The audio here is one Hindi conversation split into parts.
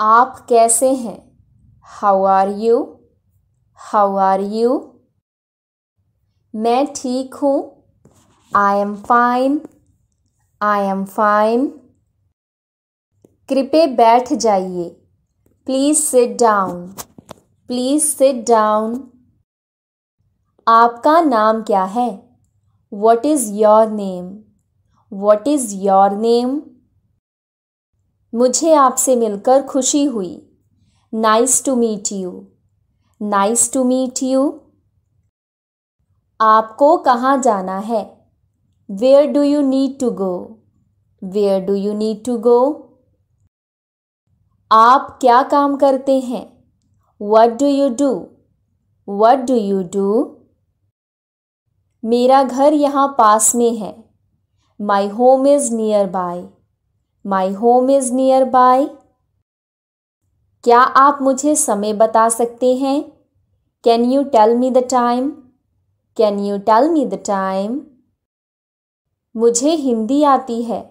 आप कैसे हैं how are you how are you मैं ठीक हूँ I am fine I am fine कृपया बैठ जाइए please sit down please sit down आपका नाम क्या है what is your name what is your name मुझे आपसे मिलकर खुशी हुई nice to meet you nice to meet you आपको कहाँ जाना है where do you need to go where do you need to go आप क्या काम करते हैं what do you do what do you do मेरा घर यहाँ पास में है my home is nearby my home is nearby क्या आप मुझे समय बता सकते हैं can you tell me the time can you tell me the time मुझे हिंदी आती है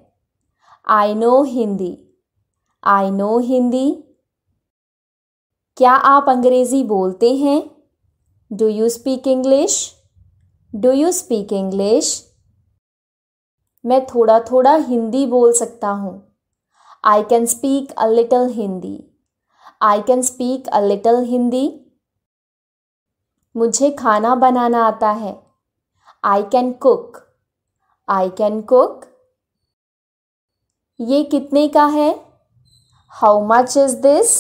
I know Hindi I know Hindi क्या आप अंग्रेज़ी बोलते हैं do you speak English do you speak English मैं थोड़ा थोड़ा हिंदी बोल सकता हूँ I can speak a little Hindi I can speak a little Hindi मुझे खाना बनाना आता है I can cook I can cook ये कितने का है how much is this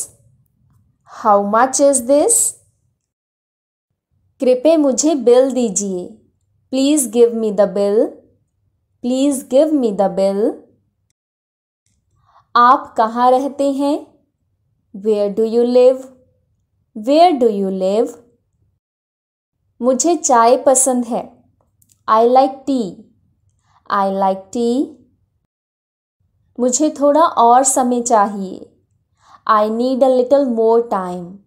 how much is this कृपया मुझे बिल दीजिए please give me the bill please give me the bill आप कहाँ रहते हैं where do you live where do you live मुझे चाय पसंद है I like tea I like tea मुझे थोड़ा और समय चाहिए I need a little more time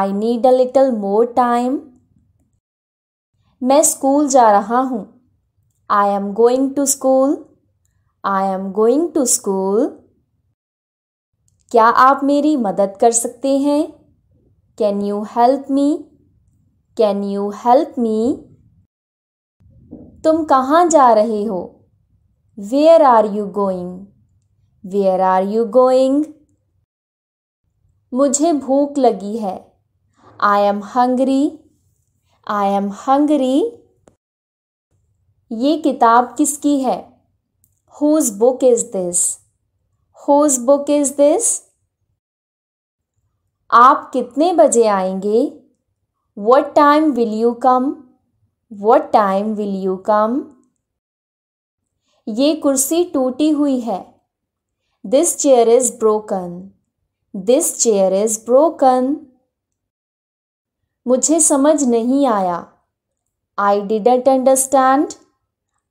I need a little more time मैं स्कूल जा रहा हूँ I am going to school. I am going to school. क्या आप मेरी मदद कर सकते हैं Can you help me? Can you help me? तुम कहाँ जा रहे हो Where are you going? Where are you going? मुझे भूख लगी है I am hungry. I am hungry. ये किताब किसकी है whose book is this whose book is this आप कितने बजे आएंगे what time will you come what time will you come ये कुर्सी टूटी हुई है this chair is broken this chair is broken मुझे समझ नहीं आया I didn't understand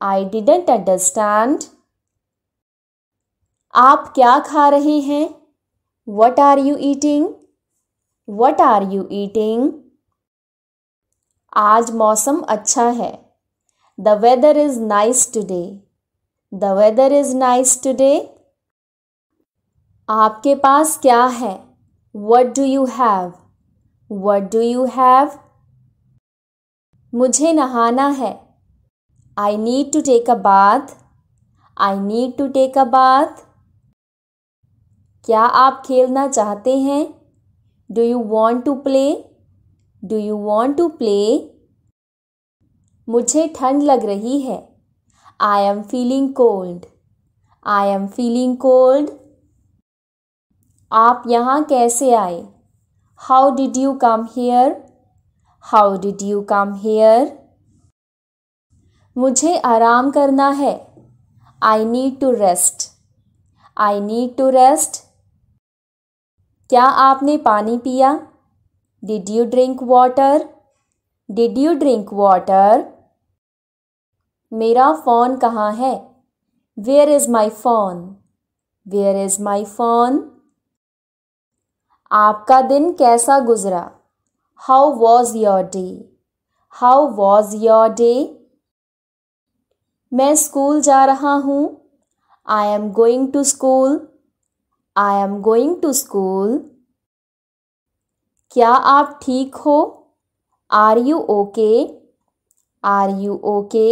I didn't understand आप क्या खा रहे हैं what are you eating what are you eating आज मौसम अच्छा है the weather is nice today. The weather is nice today. आपके पास क्या है what do you have what do you have मुझे नहाना है I need to take a bath. I need to take a bath. क्या आप खेलना चाहते हैं do you want to play do you want to play मुझे ठंड लग रही है I am feeling cold I am feeling cold आप यहाँ कैसे आए how did you come here how did you come here मुझे आराम करना है I need to rest I need to rest क्या आपने पानी पिया did you drink water did you drink water मेरा फ़ोन कहाँ है where is my phone where is my phone आपका दिन कैसा गुजरा how was your day how was your day मैं स्कूल जा रहा हूँ I am going to school I am going to school क्या आप ठीक हो are you okay are you okay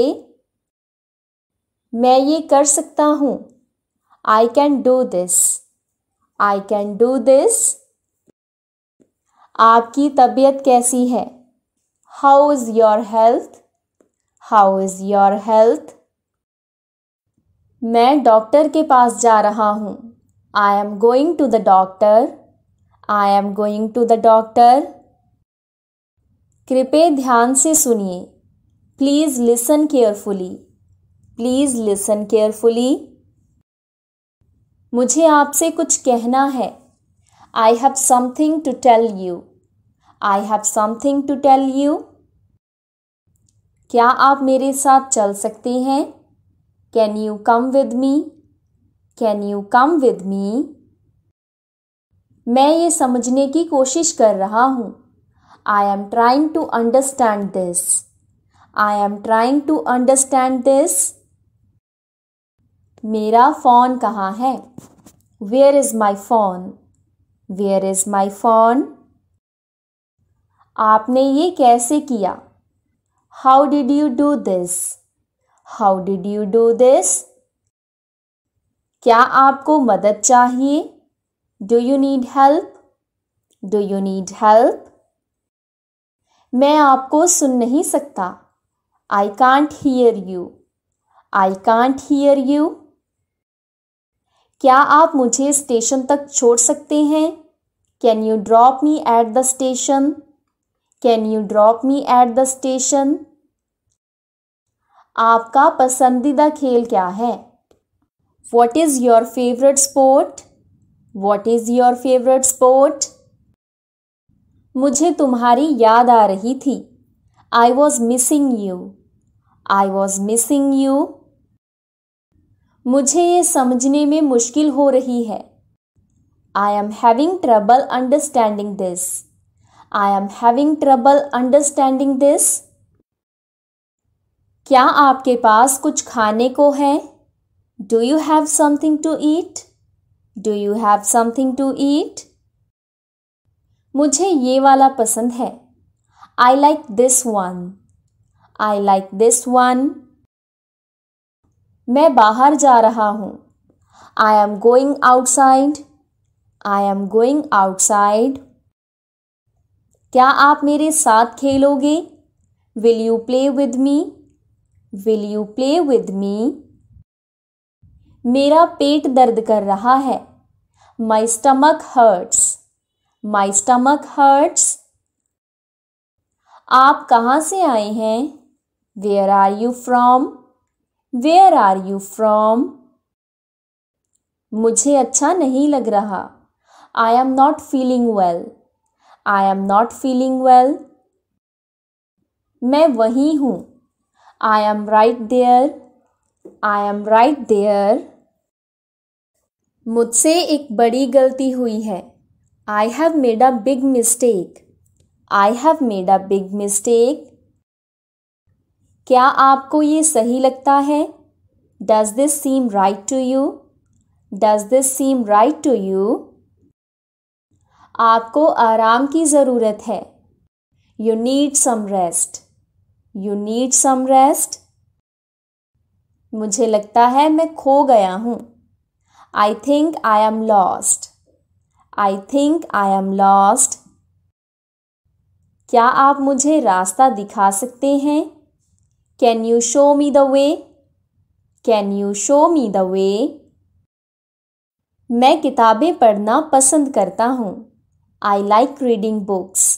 मैं ये कर सकता हूँ I can do this I can do this आपकी तबीयत कैसी है how is your health how is your health मैं डॉक्टर के पास जा रहा हूँ I am going to the doctor I am going to the doctor कृपया ध्यान से सुनिए please listen carefully please listen carefully मुझे आपसे कुछ कहना है I have something to tell you I have something to tell you क्या आप मेरे साथ चल सकते हैं can you come with me can you come with me मैं ये समझने की कोशिश कर रहा हूँ I am trying to understand this I am trying to understand this मेरा फ़ोन कहाँ है where is my phone where is my phone आपने ये कैसे किया how did you do this how did you do this क्या आपको मदद चाहिए do you need help do you need help मैं आपको सुन नहीं सकता I can't hear you I can't hear you क्या आप मुझे स्टेशन तक छोड़ सकते हैं can you drop me at the station can you drop me at the station आपका पसंदीदा खेल क्या है what is your favourite sport what is your favourite sport मुझे तुम्हारी याद आ रही थी I was missing you I was missing you मुझे ये समझने में मुश्किल हो रही है I am having trouble understanding this I am having trouble understanding this क्या आपके पास कुछ खाने को है do you have something to eat do you have something to eat मुझे ये वाला पसंद है I like this one I like this one मैं बाहर जा रहा हूं I am going outside I am going outside क्या आप मेरे साथ खेलोगे will you play with me will you play with me मेरा पेट दर्द कर रहा है my stomach hurts my stomach hurts आप कहाँ से आए हैं where are you from where are you from मुझे अच्छा नहीं लग रहा I am not feeling well I am not feeling well मैं वहीं हूँ I am right there I am right there मुझसे एक बड़ी गलती हुई है I have made a big mistake I have made a big mistake क्या आपको ये सही लगता है does this seem right to you does this seem right to you आपको आराम की ज़रूरत है you need some rest you need some rest मुझे लगता है मैं खो गया हूँ I think I am lost I think I am lost क्या आप मुझे रास्ता दिखा सकते हैं can you show me the way can you show me the way मैं किताबें पढ़ना पसंद करता हूँ I like reading books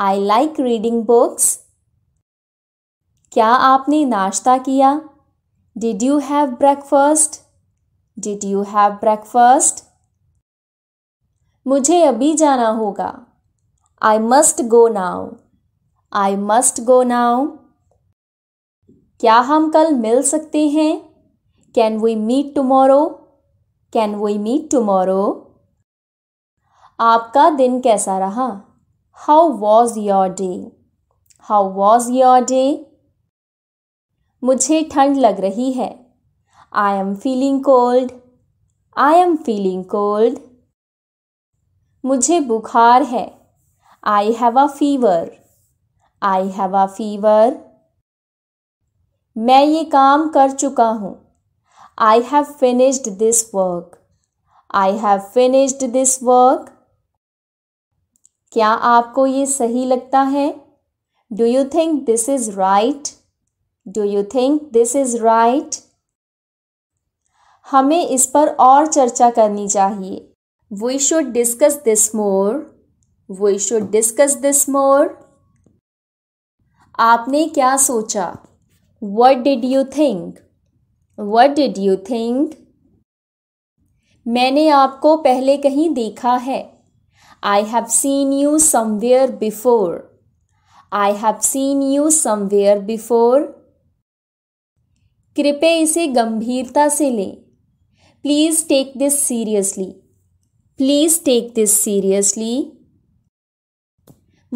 I like reading books क्या आपने नाश्ता किया did you have breakfast did you have breakfast मुझे अभी जाना होगा I must go now I must go now क्या हम कल मिल सकते हैं can we meet tomorrow can we meet tomorrow आपका दिन कैसा रहा how was your day how was your day मुझे ठंड लग रही है I am feeling cold I am feeling cold मुझे बुखार है I have a fever I have a fever मैं ये काम कर चुका हूँ I have finished this work I have finished this work क्या आपको ये सही लगता है do you think this is right do you think this is right हमें इस पर और चर्चा करनी चाहिए we should discuss this more we should discuss this more आपने क्या सोचा what did you think what did you think मैंने आपको पहले कहीं देखा है I have seen you somewhere before I have seen you somewhere before कृपया इसे गंभीरता से लें please take this seriously please take this seriously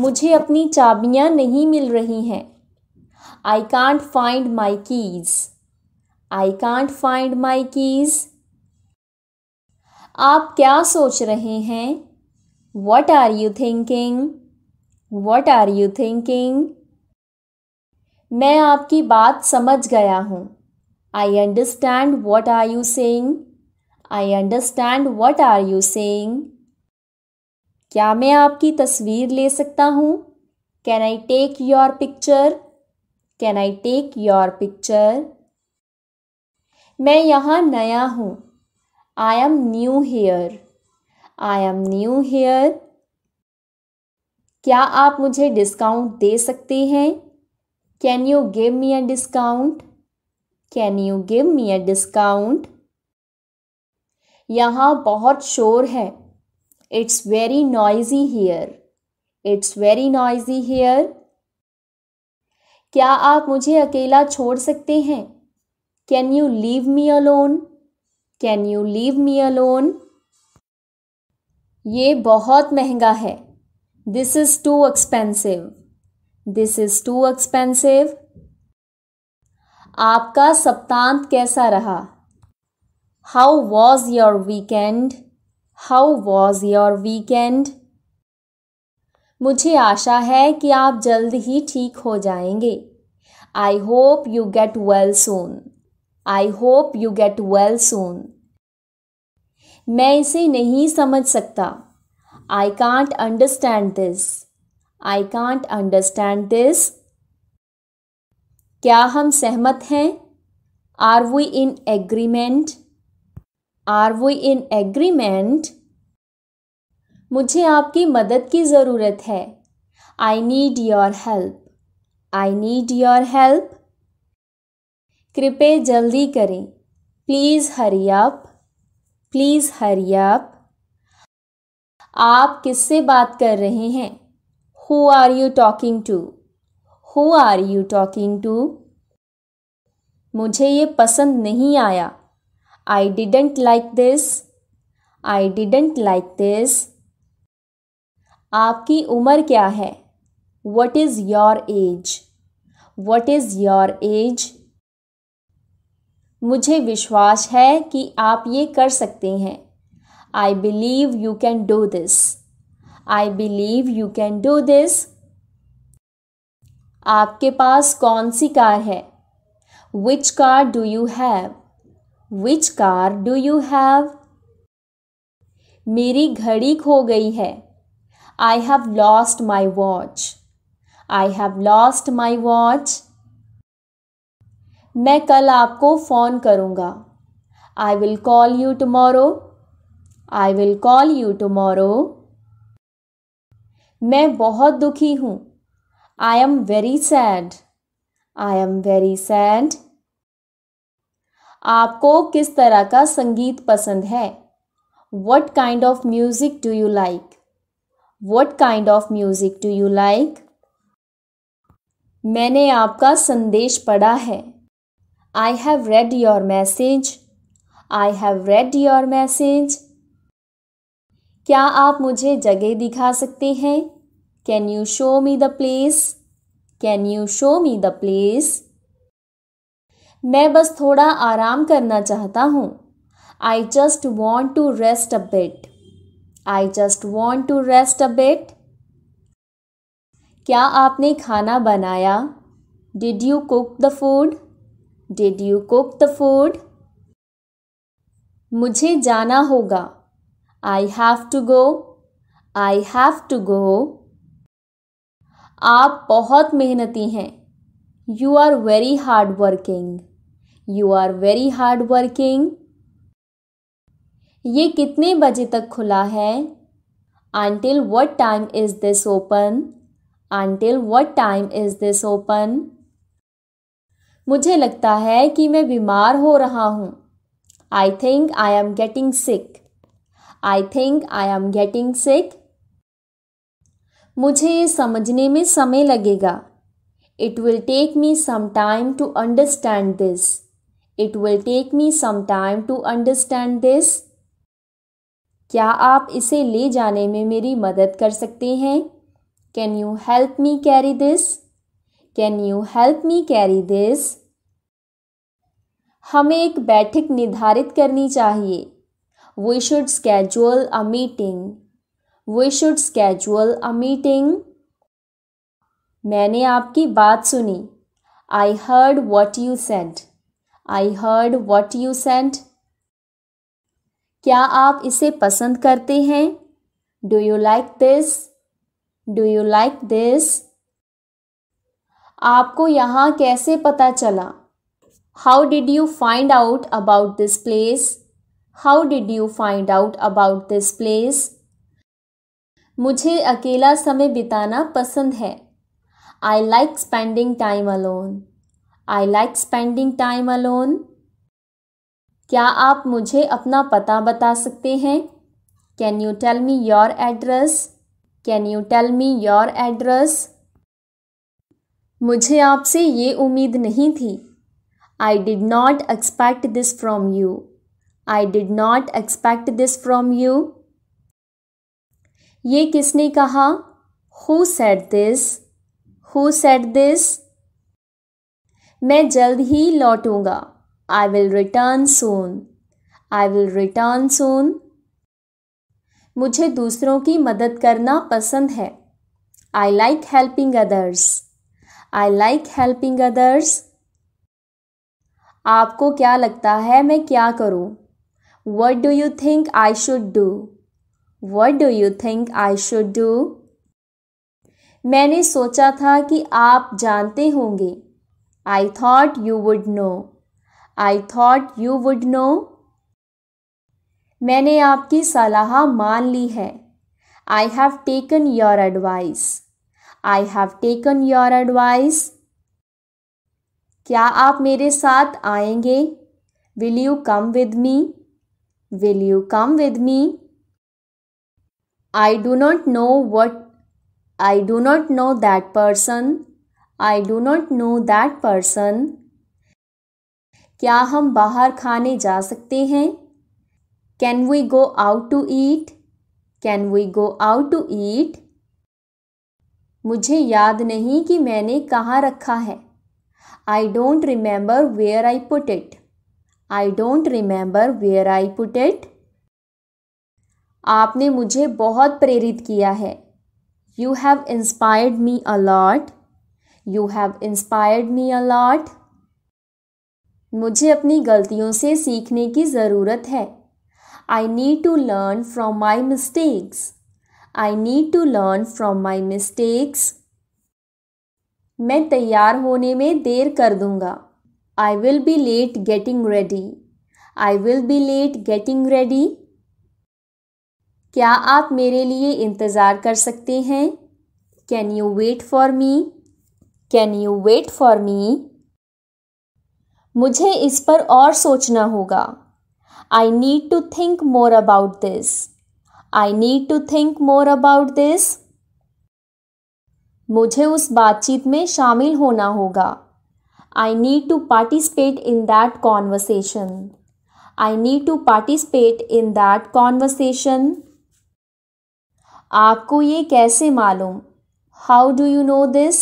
मुझे अपनी चाबियां नहीं मिल रही हैं I can't find my keys I can't find my keys आप क्या सोच रहे हैं what are you thinking what are you thinking मैं आपकी बात समझ गया हूँ I understand what are you saying? I understand what are you saying? क्या मैं आपकी तस्वीर ले सकता हूँ can i take your picture can i take your picture मैं यहाँ नया हूँ i am new here i am new here क्या आप मुझे डिस्काउंट दे सकते हैं can you give me a discount can you give me a discount यहाँ बहुत शोर है it's very noisy here it's very noisy here क्या आप मुझे अकेला छोड़ सकते हैं can you leave me alone can you leave me alone ये बहुत महंगा है this is too expensive this is too expensive आपका सप्तांत कैसा रहा how was your weekend how was your weekend मुझे आशा है कि आप जल्द ही ठीक हो जाएंगे I hope you get well soon I hope you get well soon मैं इसे नहीं समझ सकता I can't understand this I can't understand this क्या हम सहमत हैं are we in agreement are we in agreement मुझे आपकी मदद की ज़रूरत है I need your help I need your help कृपया जल्दी करें please hurry up please hurry up आप किससे बात कर रहे हैं who are you talking to who are you talking to मुझे ये पसंद नहीं आया I didn't like this I didn't like this आपकी उम्र क्या है what is your age what is your age मुझे विश्वास है कि आप ये कर सकते हैं I believe you can do this I believe you can do this आपके पास कौन सी कार है which car do you have which car do you have मेरी घड़ी खो गई है I have lost my watch I have lost my watch मैं कल आपको फ़ोन करूंगा I will call you tomorrow I will call you tomorrow मैं बहुत दुखी हूं I am very sad. I am very sad. आपको किस तरह का संगीत पसंद है what kind of music do you like what kind of music do you like मैंने आपका संदेश पढ़ा है I have read your message I have read your message क्या आप मुझे जगह दिखा सकते हैं can you show me the place? Can you show me the place? मैं बस थोड़ा आराम करना चाहता हूँ I just want to rest a bit I just want to rest a bit क्या आपने खाना बनाया did you cook the food did you cook the food मुझे जाना होगा I have to go I have to go आप बहुत मेहनती हैं you are very hard working you are very hard working ये कितने बजे तक खुला है until what time is this open until what time is this open मुझे लगता है कि मैं बीमार हो रहा हूँ I think I am getting sick I think I am getting sick मुझे ये समझने में समय लगेगा it will take me some time to understand this it will take me some time to understand this क्या आप इसे ले जाने में मेरी मदद कर सकते हैं can you help me carry this can you help me carry this हमें एक बैठक निर्धारित करनी चाहिए we should schedule a meeting we should schedule a meeting मैंने आपकी बात सुनी I heard what you sent I heard what you sent क्या आप इसे पसंद करते हैं do you like this do you like this आपको यहाँ कैसे पता चला how did you find out about this place how did you find out about this place मुझे अकेला समय बिताना पसंद है I like spending time alone I like spending time alone क्या आप मुझे अपना पता बता सकते हैं can you tell me your address can you tell me your address मुझे आपसे ये उम्मीद नहीं थी I did not expect this from you I did not expect this from you ये किसने कहा who set this who set this मैं जल्द ही लौटूंगा I will return soon I will return soon मुझे दूसरों की मदद करना पसंद है I like helping others I like helping others आपको क्या लगता है मैं क्या करूं what do you think I should do what do you think I should do मैंने सोचा था कि आप जानते होंगे I thought you would I thought thought you would no मैंने आपकी सलाह मान ली है I have taken your advice I have taken your advice क्या आप मेरे साथ आएंगे will you come with me will you come with me I do not know what I do not know that person I do not know that person क्या हम बाहर खाने जा सकते हैं can we go out to eat can we go out to eat मुझे याद नहीं कि मैंने कहाँ रखा है I don't remember where I put it I don't remember where I put it आपने मुझे बहुत प्रेरित किया है you have inspired me a lot you have inspired me a lot मुझे अपनी गलतियों से सीखने की ज़रूरत है I need to learn from my mistakes I need to learn from my mistakes मैं तैयार होने में देर कर दूंगा I will be late getting ready I will be late getting ready क्या आप मेरे लिए इंतज़ार कर सकते हैं can you wait for me can you wait for me मुझे इस पर और सोचना होगा I need to think more about this I need to think more about this मुझे उस बातचीत में शामिल होना होगा I need to participate in that conversation I need to participate in that conversation आपको ये कैसे मालूम how do you know this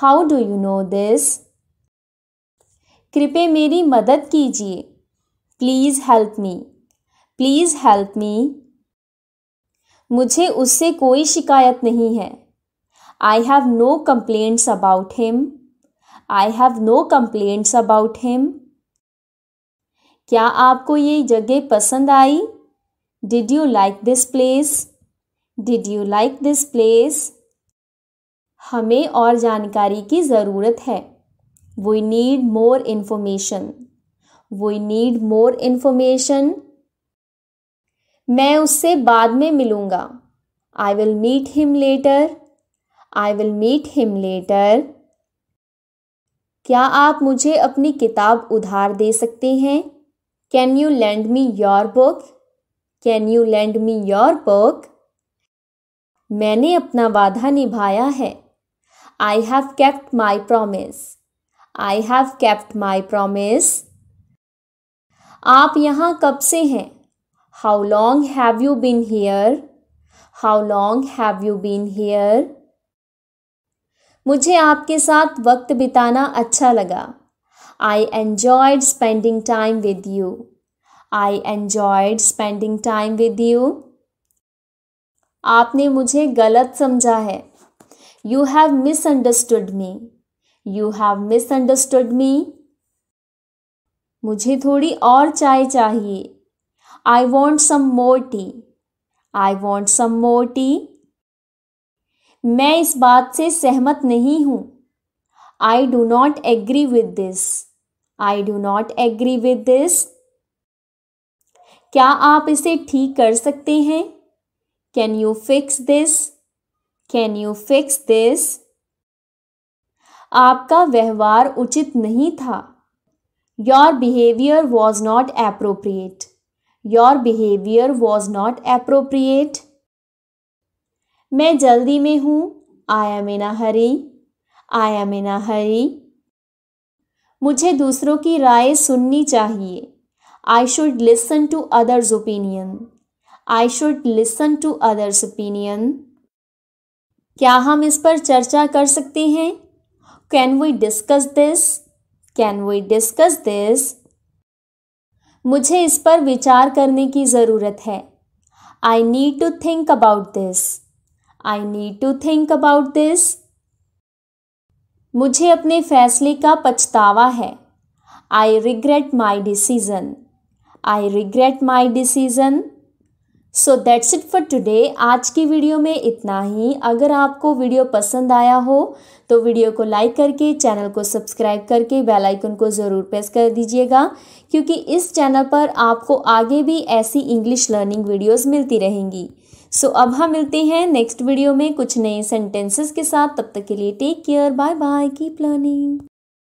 how do you know this कृपया मेरी मदद कीजिए please help me please help me मुझे उससे कोई शिकायत नहीं है I have no complaints about him I have no complaints about him क्या आपको ये जगह पसंद I did you like this place did you like this place हमें और जानकारी की ज़रूरत है we need more information we need more information मैं उससे बाद में मिलूंगा I will meet him later I will meet him later क्या आप मुझे अपनी किताब उधार दे सकते हैं can you lend me your book can you lend me your book मैंने अपना वादा निभाया है I have kept my promise I have kept my promise आप यहाँ कब से हैं how long have you been here how long have you been here मुझे आपके साथ वक्त बिताना अच्छा लगा I enjoyed spending time with you I enjoyed spending time with you आपने मुझे गलत समझा है you have misunderstood me you have misunderstood me मुझे थोड़ी और चाय चाहिए I want some more tea I want some more tea मैं इस बात से सहमत नहीं हूं I do not agree with this I do not agree with this क्या आप इसे ठीक कर सकते हैं Can you fix this? Can you fix this? आपका व्यवहार उचित नहीं था your behaviour was not appropriate your behaviour was not appropriate मैं जल्दी में हूँ in a hurry. Hari am in a हरी मुझे दूसरों की राय सुननी चाहिए I should listen to others opinion I should listen to others opinion क्या हम इस पर चर्चा कर सकते हैं can we discuss this can we discuss this मुझे इस पर विचार करने की ज़रूरत है I need to think about this I need to think about this मुझे अपने फैसले का पछतावा है I regret my decision I regret my decision so that's it for today आज की वीडियो में इतना ही अगर आपको वीडियो पसंद आया हो तो वीडियो को लाइक करके चैनल को सब्सक्राइब करके बेल आइकन को ज़रूर प्रेस कर दीजिएगा क्योंकि इस चैनल पर आपको आगे भी ऐसी इंग्लिश लर्निंग वीडियोस मिलती रहेंगी सो so, अब हम मिलते हैं नेक्स्ट वीडियो में कुछ नए सेंटेंसेस के साथ तब तक के लिए take care bye bye keep learning